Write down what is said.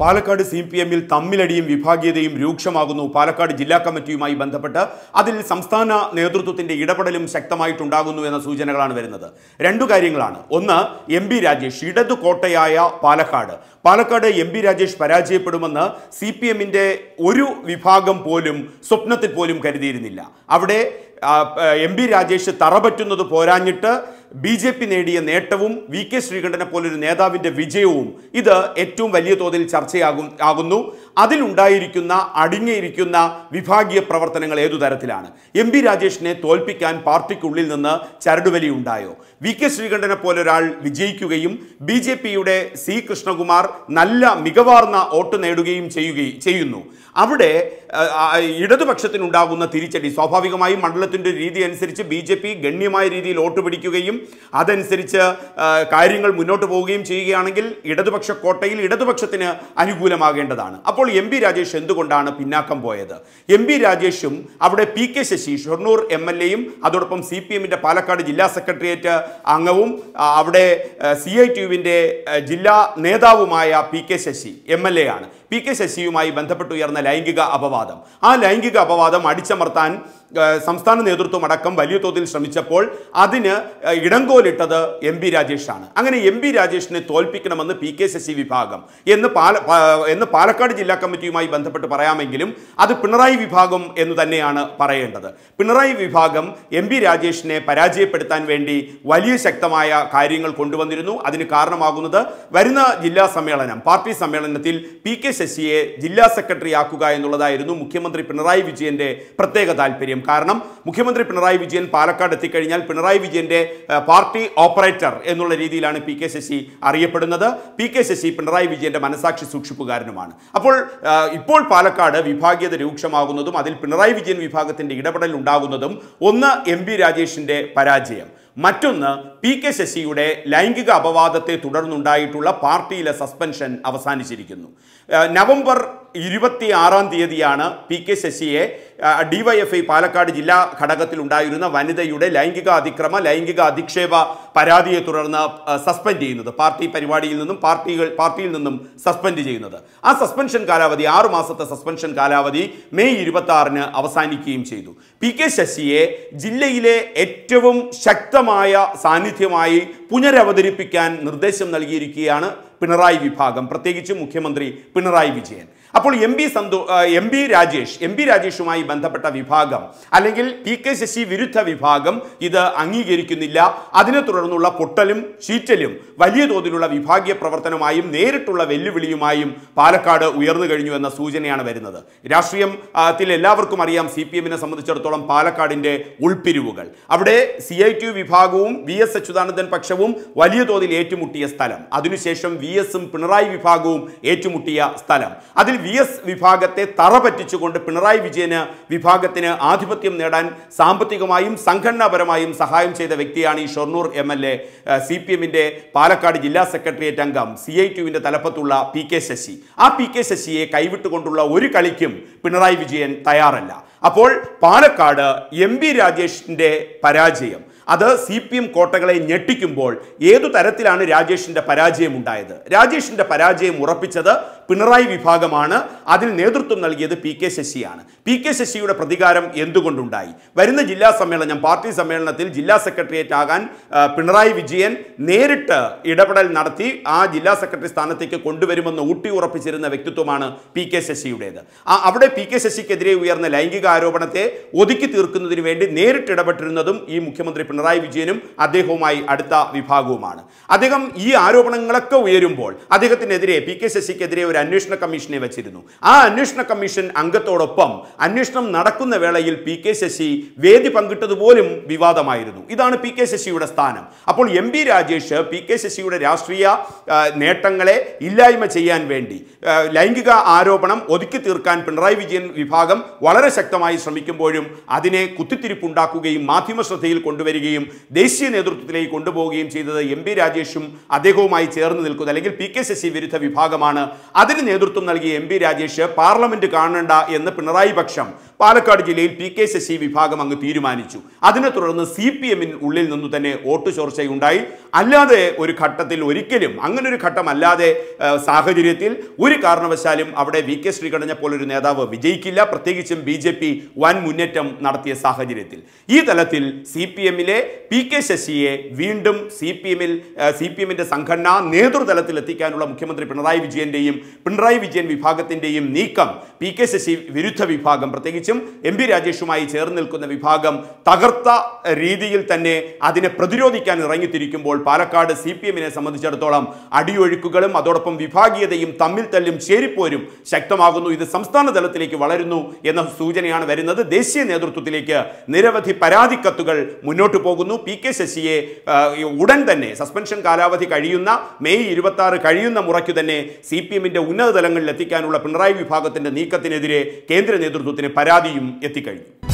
Palakkad C P എമ്മിൽ തമ്മിലടിയും വിഭാഗീയതയും രൂക്ഷമാകുന്നു പാലക്കാട് ജില്ലാ കമ്മിറ്റിയുമായി ബന്ധപ്പെട്ട് അതിൽ സംസ്ഥാന നേതൃത്വത്തിന്റെ ഇടപെടലും ശക്തമായിട്ടുണ്ടാകുന്നു എന്ന സൂചനകളാണ് വരുന്നത് രണ്ടു കാര്യങ്ങളാണ് ഒന്ന് എം ബി രാജേഷ് ഇടതു കോട്ടയായ പാലക്കാട് പാലക്കാട് എം ബി രാജേഷ് പരാജയപ്പെടുമെന്ന് സി പി എമ്മിൻ്റെ ഒരു വിഭാഗം പോലും സ്വപ്നത്തിൽ പോലും കരുതിയിരുന്നില്ല അവിടെ എം ബി രാജേഷ് തറപറ്റുന്നത് പോരാഞ്ഞിട്ട് ബി ജെ പി നേടിയ നേട്ടവും വി കെ ശ്രീകണ്ഠനെ പോലൊരു നേതാവിൻ്റെ വിജയവും ഇത് ഏറ്റവും വലിയ തോതിൽ ചർച്ചയാകും ആകുന്നു അതിലുണ്ടായിരിക്കുന്ന അടിങ്ങിയിരിക്കുന്ന വിഭാഗീയ പ്രവർത്തനങ്ങൾ ഏതു തരത്തിലാണ് എം പി രാജേഷിനെ തോൽപ്പിക്കാൻ പാർട്ടിക്കുള്ളിൽ നിന്ന് ചരടുവലി ഉണ്ടായോ വി കെ ശ്രീകണ്ഠനെ പോലൊരാൾ വിജയിക്കുകയും ബി ജെ പിയുടെ സി കൃഷ്ണകുമാർ നല്ല മികവാർന്ന വോട്ട് നേടുകയും ചെയ്യുകയും ചെയ്യുന്നു അവിടെ ഇടതുപക്ഷത്തിനുണ്ടാകുന്ന തിരിച്ചടി സ്വാഭാവികമായും മണ്ഡലത്തിൻ്റെ രീതി അനുസരിച്ച് ബി ഗണ്യമായ രീതിയിൽ വോട്ട് പിടിക്കുകയും അതനുസരിച്ച് കാര്യങ്ങൾ മുന്നോട്ട് പോവുകയും ചെയ്യുകയാണെങ്കിൽ ഇടതുപക്ഷ കോട്ടയിൽ ഇടതുപക്ഷത്തിന് അനുകൂലമാകേണ്ടതാണ് അപ്പോൾ എം പി രാജേഷ് എന്തുകൊണ്ടാണ് പിന്നാക്കം പോയത് എം പി രാജേഷും അവിടെ P K Sasi Shoranur M L എയും അതോടൊപ്പം സി പി എമ്മിൻ്റെ പാലക്കാട് ജില്ലാ സെക്രട്ടേറിയറ്റ് അംഗവും അവിടെ സി ഐ ടി യുവിൻ്റെ ജില്ലാ നേതാവുമായ P K Sasi M L A ആണ് പി കെ ശശിയുമായി ഉയർന്ന ലൈംഗിക അപവാദം ആ ലൈംഗിക അപവാദം അടിച്ചമർത്താൻ സംസ്ഥാന നേതൃത്വം അടക്കം വലിയ തോതിൽ ശ്രമിച്ചപ്പോൾ അതിന് ഇടങ്കോലിട്ടത് എം പി രാജേഷാണ് അങ്ങനെ എം പി രാജേഷിനെ തോൽപ്പിക്കണമെന്ന് പി കെ ശശി വിഭാഗം എന്ന് പാല എന്ന് പാലക്കാട് ജില്ലാ കമ്മിറ്റിയുമായി ബന്ധപ്പെട്ട് പറയാമെങ്കിലും അത് പിണറായി വിഭാഗം എന്ന് തന്നെയാണ് പറയേണ്ടത് പിണറായി വിഭാഗം എം പി രാജേഷിനെ പരാജയപ്പെടുത്താൻ വേണ്ടി വലിയ ശക്തമായ കാര്യങ്ങൾ കൊണ്ടുവന്നിരുന്നു അതിന് കാരണമാകുന്നത് വരുന്ന ജില്ലാ സമ്മേളനം പാർട്ടി സമ്മേളനത്തിൽ പി കെ ശശിയെ ജില്ലാ സെക്രട്ടറി ആക്കുക എന്നുള്ളതായിരുന്നു മുഖ്യമന്ത്രി പിണറായി വിജയന്റെ പ്രത്യേക താല്പര്യം കാരണം മുഖ്യമന്ത്രി പിണറായി വിജയൻ പാലക്കാട് എത്തിക്കഴിഞ്ഞാൽ പിണറായി വിജയന്റെ പാർട്ടി ഓപ്പറേറ്റർ എന്നുള്ള രീതിയിലാണ് പി കെ ശശി അറിയപ്പെടുന്നത് പി കെ ശശി പിണറായി വിജയന്റെ മനസാക്ഷി സൂക്ഷിപ്പുകാരനുമാണ് അപ്പോൾ ഇപ്പോൾ പാലക്കാട് വിഭാഗീയത രൂക്ഷമാകുന്നതും അതിൽ പിണറായി വിജയൻ വിഭാഗത്തിന്റെ ഇടപെടൽ ഉണ്ടാകുന്നതും ഒന്ന് എം രാജേഷിന്റെ പരാജയം മറ്റൊന്ന് പി കെ ശശിയുടെ ലൈംഗിക അപവാദത്തെ തുടർന്നുണ്ടായിട്ടുള്ള പാർട്ടിയിലെ സസ്പെൻഷൻ അവസാനിച്ചിരിക്കുന്നു നവംബർ ഇരുപത്തി ആറാം തീയതിയാണ് പി കെ ശശിയെ ഡിവൈഎഫ്ഐ പാലക്കാട് ജില്ലാ ഘടകത്തിൽ ഉണ്ടായിരുന്ന വനിതയുടെ ലൈംഗിക അതിക്രമ ലൈംഗിക അധിക്ഷേപ പരാതിയെ തുടർന്ന് സസ്പെൻഡ് ചെയ്യുന്നത് പാർട്ടി പരിപാടിയിൽ നിന്നും പാർട്ടികൾ പാർട്ടിയിൽ നിന്നും സസ്പെൻഡ് ചെയ്യുന്നത് ആ സസ്പെൻഷൻ കാലാവധി ആറു മാസത്തെ സസ്പെൻഷൻ കാലാവധി മെയ് ഇരുപത്തി ആറിന് അവസാനിക്കുകയും ചെയ്തു പി കെ ശശിയെ ജില്ലയിലെ ഏറ്റവും ശക്തമായ സാന്നിധ്യം സാന്നിധ്യമായി പുനരവതരിപ്പിക്കാൻ നിർദ്ദേശം നൽകിയിരിക്കുകയാണ് പിണറായി വിഭാഗം പ്രത്യേകിച്ച് മുഖ്യമന്ത്രി പിണറായി വിജയൻ അപ്പോൾ എം ബി സന്തോ M B Rajesh M B രാജേഷുമായി ബന്ധപ്പെട്ട വിഭാഗം അല്ലെങ്കിൽ പി കെ ശശി വിരുദ്ധ വിഭാഗം ഇത് അംഗീകരിക്കുന്നില്ല അതിനെ തുടർന്നുള്ള പൊട്ടലും ചീറ്റലും വലിയ തോതിലുള്ള വിഭാഗീയ പ്രവർത്തനമായും നേരിട്ടുള്ള വെല്ലുവിളിയുമായും പാലക്കാട് ഉയർന്നു കഴിഞ്ഞു എന്ന സൂചനയാണ് വരുന്നത് രാഷ്ട്രീയത്തിൽ എല്ലാവർക്കും അറിയാം സി പി എമ്മിനെ സംബന്ധിച്ചിടത്തോളം പാലക്കാടിൻ്റെ ഉൾപ്പിരിവുകൾ അവിടെ സി ഐ ടി വിഭാഗവും വി എസ് അച്യുതാനന്ദൻ പക്ഷവും വലിയ തോതിൽ ഏറ്റുമുട്ടിയ സ്ഥലം അതിനുശേഷം വി എസും പിണറായി വിഭാഗവും ഏറ്റുമുട്ടിയ സ്ഥലം അതിൽ വി എസ് വിഭാഗത്തെ തറ പറ്റിച്ചുകൊണ്ട് പിണറായി വിജയന് വിഭാഗത്തിന് ആധിപത്യം നേടാൻ സാമ്പത്തികമായും സംഘടനാപരമായും സഹായം ചെയ്ത വ്യക്തിയാണ് ഈ Shoranur M L A C P എമ്മിൻ്റെ പാലക്കാട് ജില്ലാ സെക്രട്ടേറിയറ്റ് അംഗം സി ഐ ടിയുവിൻ്റെ തലപ്പത്തുള്ള പി കെ ശശി ആ പി കെ ശശിയെ കൈവിട്ടുകൊണ്ടുള്ള ഒരു കളിക്കും പിണറായി വിജയൻ തയ്യാറല്ല അപ്പോൾ പാലക്കാട് എം പി രാജേഷിൻ്റെ പരാജയം അത് സി പി എം കോട്ടകളെ ഞെട്ടിക്കുമ്പോൾ ഏതു തരത്തിലാണ് രാജേഷിൻ്റെ പരാജയം ഉണ്ടായത് രാജേഷിൻ്റെ പരാജയം ഉറപ്പിച്ചത് പിണറായി വിഭാഗമാണ് അതിന് നേതൃത്വം നൽകിയത് പി കെ ശശിയാണ് പി കെ ശശിയുടെ പ്രതികാരം എന്തുകൊണ്ടുണ്ടായി വരുന്ന ജില്ലാ സമ്മേളനം പാർട്ടി സമ്മേളനത്തിൽ ജില്ലാ സെക്രട്ടേറിയറ്റ് ആകാൻ പിണറായി വിജയൻ നേരിട്ട് ഇടപെടൽ നടത്തി ആ ജില്ലാ സെക്രട്ടറി സ്ഥാനത്തേക്ക് കൊണ്ടുവരുമെന്ന് ഊട്ടി ഉറപ്പിച്ചിരുന്ന വ്യക്തിത്വമാണ് പി കെ ശശിയുടേത് അവിടെ പി കെ ശശിക്കെതിരെ ഉയർന്ന ലൈംഗിക ആരോപണത്തെ ഒതുക്കി തീർക്കുന്നതിന് വേണ്ടി നേരിട്ട് ഇടപെട്ടിരുന്നതും ഈ മുഖ്യമന്ത്രി പിണറായി വിജയനും അദ്ദേഹവുമായി അടുത്ത വിഭാഗവുമാണ് അദ്ദേഹം ഈ ആരോപണങ്ങളൊക്കെ ഉയരുമ്പോൾ അദ്ദേഹത്തിനെതിരെ പി കെ ശശിക്കെതിരെ ഒരു അന്വേഷണ കമ്മീഷനെ വെച്ചിരുന്നു ആ അന്വേഷണ കമ്മീഷൻ അംഗത്തോടൊപ്പം അന്വേഷണം നടക്കുന്ന വേളയിൽ പി കെ ശശി വേദി പങ്കിട്ടതുപോലും വിവാദമായിരുന്നു ഇതാണ് പി കെ ശശിയുടെ സ്ഥാനം അപ്പോൾ M P Rajesh P K ശശിയുടെ രാഷ്ട്രീയ നേട്ടങ്ങളെ ഇല്ലായ്മ ചെയ്യാൻ വേണ്ടി ലൈംഗിക ആരോപണം ഒതുക്കി തീർക്കാൻ പിണറായി വിജയൻ വിഭാഗം വളരെ ശക്തമായി ശ്രമിക്കുമ്പോഴും അതിനെ കുത്തിത്തിരിപ്പുണ്ടാക്കുകയും മാധ്യമ ശ്രദ്ധയിൽ കൊണ്ടുവരികയും ദേശീയ നേതൃത്വത്തിലേക്ക് കൊണ്ടുപോവുകയും ചെയ്തത് എം പി രാജേഷും അദ്ദേഹവുമായി ചേർന്ന് നിൽക്കുന്നത് അല്ലെങ്കിൽ പി കെ ശശി വിരുദ്ധ വിഭാഗമാണ് അതിന് നേതൃത്വം നൽകിയ എം പി രാജേഷ് പാർലമെന്റ് കാണണ്ട എന്ന് പിണറായി പക്ഷം പാലക്കാട് ജില്ലയിൽ പി കെ ശശി വിഭാഗം അങ്ങ് തീരുമാനിച്ചു അതിനെ തുടർന്ന് സി പി എമ്മിന് ഉള്ളിൽ നിന്ന് തന്നെ വോട്ട് ചോർച്ചയുണ്ടായി അല്ലാതെ ഒരു ഘട്ടത്തിൽ ഒരിക്കലും അങ്ങനെ ഒരു ഘട്ടം അല്ലാതെ സാഹചര്യത്തിൽ ഒരു കാരണവശാലും അവിടെ വി കെ ശ്രീകണ്ഠനെ പോലൊരു നേതാവ് വിജയിക്കില്ല പ്രത്യേകിച്ചും ബി ജെ പി വൻ മുന്നേറ്റം നടത്തിയ സാഹചര്യത്തിൽ ഈ തലത്തിൽ സി പി എമ്മിലെ പി കെ ശശിയെ വീണ്ടും സി പി എമ്മിൽ സി പി എമ്മിൻ്റെ സംഘടന നേതൃതലത്തിൽ എത്തിക്കാനുള്ള മുഖ്യമന്ത്രി പിണറായി വിജയന്റെയും പിണറായി വിജയൻ വിഭാഗത്തിൻ്റെയും നീക്കം പി കെ ശശി വിരുദ്ധ വിഭാഗം പ്രത്യേകിച്ചും എം പി രാജേഷുമായി ചേർന്ന് നിൽക്കുന്ന വിഭാഗം തകർത്ത രീതിയിൽ തന്നെ അതിനെ പ്രതിരോധിക്കാൻ ഇറങ്ങിത്തിരിക്കുമ്പോൾ പാലക്കാട് സി പി എമ്മിനെ സംബന്ധിച്ചിടത്തോളം അടിയൊഴുക്കുകളും അതോടൊപ്പം വിഭാഗീയതയും തമ്മിൽ തല്ലും ചേരിപ്പോരും ശക്തമാകുന്നു ഇത് സംസ്ഥാന തലത്തിലേക്ക് വളരുന്നു എന്ന സൂചനയാണ് വരുന്നത് ദേശീയ നേതൃത്വത്തിലേക്ക് നിരവധി പരാതിക്കത്തുകൾ മുന്നോട്ട് പോകുന്നു പി കെ ശശിയെ ഉടൻ തന്നെ സസ്പെൻഷൻ കാലാവധി കഴിയുന്ന മെയ് ഇരുപത്തി കഴിയുന്ന മുറയ്ക്ക് തന്നെ സി പി എമ്മിൻ്റെ ഉന്നത തലങ്ങളിൽ എത്തിക്കാനുള്ള പിണറായി വിഭാഗത്തിന്റെ നീക്കത്തിനെതിരെ കേന്ദ്ര നേതൃത്വത്തിന് പരാതിയും എത്തിക്കഴിഞ്ഞു